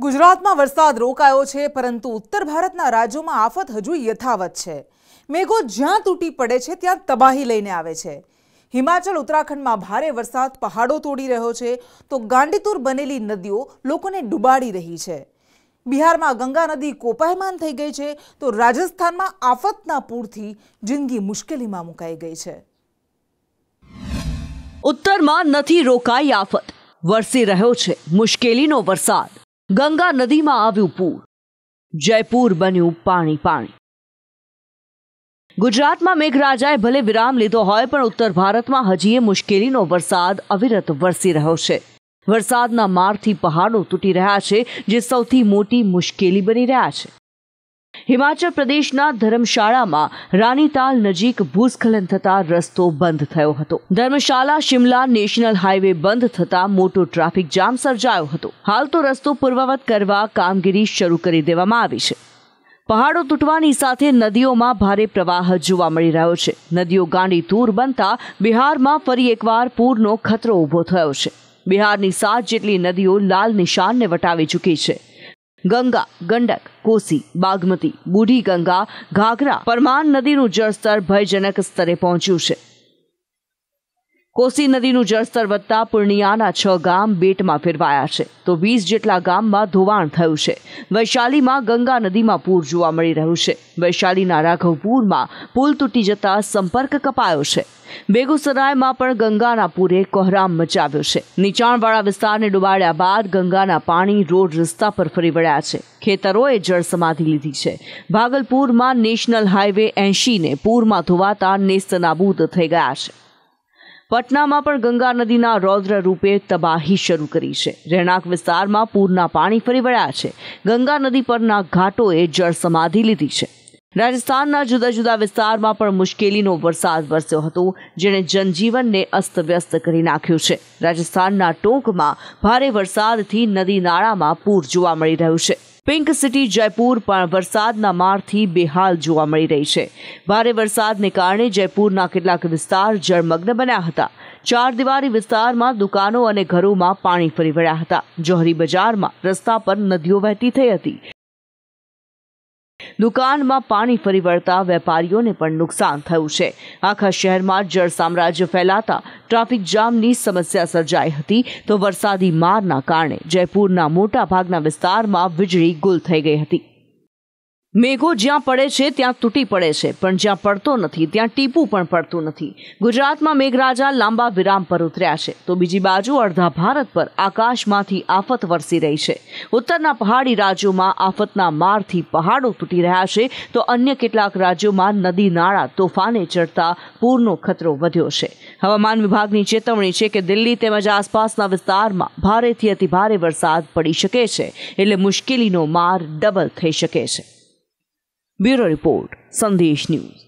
ગુજરાતમાં વરસાદ રોકાયો છે પરંતુ ઉત્તર ભારતના રાજ્યોમાં આફત હજુ યથાવત છે મેઘો જ્યાં તૂટી પડે છે ત્યાં તબાહી લઈને આવે છે હિમાચલ ઉત્તરાખંડમાં ભારે વરસાદ પહાડો તોડી રહ્યો છે તો ગાંડીતુર બનેલી નદીઓ લોકોને ડૂબાડી રહી છે બિહારમાં ગંગા નદી કોપાયમાન થઈ ગઈ છે તો રાજસ્થાનમાં આફતના પૂરથી જિંદગી મુશ્કેલીમાં મુકાઈ ગઈ છે ઉત્તરમાં નથી રોકાઈ આફત વરસી રહ્યો છે મુશ્કેલીનો વરસાદ ગંગા નદીમાં આવ્યું પૂર જયપુર બન્યું પાણી પાણી ગુજરાતમાં મેઘરાજાએ ભલે વિરામ લીધો હોય પણ ઉત્તર ભારતમાં હજીએ મુશ્કેલીનો વરસાદ અવિરત વરસી રહ્યો છે વરસાદના મારથી પહાડો તૂટી રહ્યા છે જે સૌથી મોટી મુશ્કેલી બની રહ્યા છે હિમાચલ પ્રદેશના ધર્મશાળામાં રાનીતાલ નજીક ભૂસ્ખલન થતા રસ્તો બંધ થયો હતો ધર્મશાળા શિમલા નેશનલ હાઈવે બંધ થતાં મોટો ટ્રાફિક જામ સર્જાયો હતો હાલ તો રસ્તો પૂર્વવત કરવા કામગીરી શરૂ કરી દેવામાં આવી છે પહાડો તૂટવાની સાથે નદીઓમાં ભારે પ્રવાહ જોવા મળી રહ્યો છે નદીઓ ગાંડી તૂર બનતા બિહારમાં ફરી એકવાર પૂરનો ખતરો ઊભો થયો છે બિહારની સાત જેટલી નદીઓ લાલ નિશાનને વટાવી ચૂકી છે ગંગા ગંડક કોસી બાગમતી બુઢી ગંગા ઘાઘરા પરમાન નદીનું જળસ્તર ભયજનક સ્તરે પહોંચ્યું છે કોસી નદીનું જળસ્તર વધતા પૂર્ણિયાના છ ગામ બેટમાં ફેરવાયા છે તો વીસ જેટલા ગામમાં ધોવાણ થયું છે વૈશાલીમાં ગંગા નદીમાં પૂર જોવા મળી રહ્યું છે વૈશાલીના રાઘવપુરમાં પુલ તૂટી જતા સંપર્ક કપાયો છે બેગુસરાયમાં પણ ગંગાના પૂરે કોહરામ મચાવ્યો છે નીચાણવાળા વિસ્તારને ડુબાડ્યા બાદ ગંગાના પાણી રોડ રસ્તા પર ફરી વળ્યા છે ખેતરોએ જળ જળસમાધિ લીધી છે ભાગલપુરમાં નેશનલ હાઈવે એંશીને પૂરમાં ધોવાતા નેસ્તનાબૂદ થઈ ગયા છે પટનામાં પણ ગંગા નદીના રૌદ્ર રૂપે તબાહી શરૂ કરી છે રહેણાંક વિસ્તારમાં પૂરના પાણી ફરી વળ્યા છે ગંગા નદી પરના ઘાટોએ જળ સમાધિ લીધી છે રાજસ્થાનના જુદા જુદા વિસ્તારમાં પણ મુશ્કેલીનો વરસાદ વરસ્યો હતો જેણે જનજીવનને અસ્તવ્યસ્ત કરી નાખ્યું છે રાજસ્થાનના ટોંકમાં ભારે વરસાદથી નદી નાળામાં પૂર જોવા મળી રહ્યું છે પિંક સિટી જયપુર પણ વરસાદના મારથી બેહાલ જોવા મળી રહી છે ભારે વરસાદને કારણે જયપુરના કેટલાક વિસ્તાર જળમગ્ન બન્યા હતા ચાર દિવારી વિસ્તારમાં દુકાનો અને ઘરોમાં પાણી ફરી વળ્યા હતા જોહરી બજારમાં રસ્તા પર નદીઓ વહેતી થઈ હતી દુકાનમાં પાણી ફરી વળતા વેપારીઓને પણ નુકસાન થયું છે આખા શહેરમાં જળ સામ્રાજ્ય ફેલાતા ટ્રાફિક જામની સમસ્યા સર્જાઈ હતી તો વરસાદી મારના કારણે જયપુરના મોટાભાગના વિસ્તારમાં વીજળી ગુલ થઈ ગઈ હતી મેઘો જ્યાં પડે છે ત્યાં તૂટી પડે છે પણ જ્યાં પડતો નથી ત્યાં ટીપું પણ પડતું નથી ગુજરાતમાં મેઘરાજા લાંબા વિરામ પર ઉતર્યા છે તો બીજી બાજુ અડધા ભારત પર આકાશમાંથી આફત વરસી રહી છે ઉત્તરના પહાડી રાજ્યોમાં આફતના મારથી પહાડો તૂટી રહ્યા છે તો અન્ય કેટલાક રાજ્યોમાં નદી નાળા તોફાને ચડતા પૂરનો ખતરો વધ્યો છે હવામાન વિભાગની ચેતવણી છે કે દિલ્હી તેમજ આસપાસના વિસ્તારમાં ભારેથી અતિભારે વરસાદ પડી શકે છે એટલે મુશ્કેલીનો માર ડબલ થઈ શકે છે બ્યુરો રિપોર્ટ સંદેશ ન્યૂઝ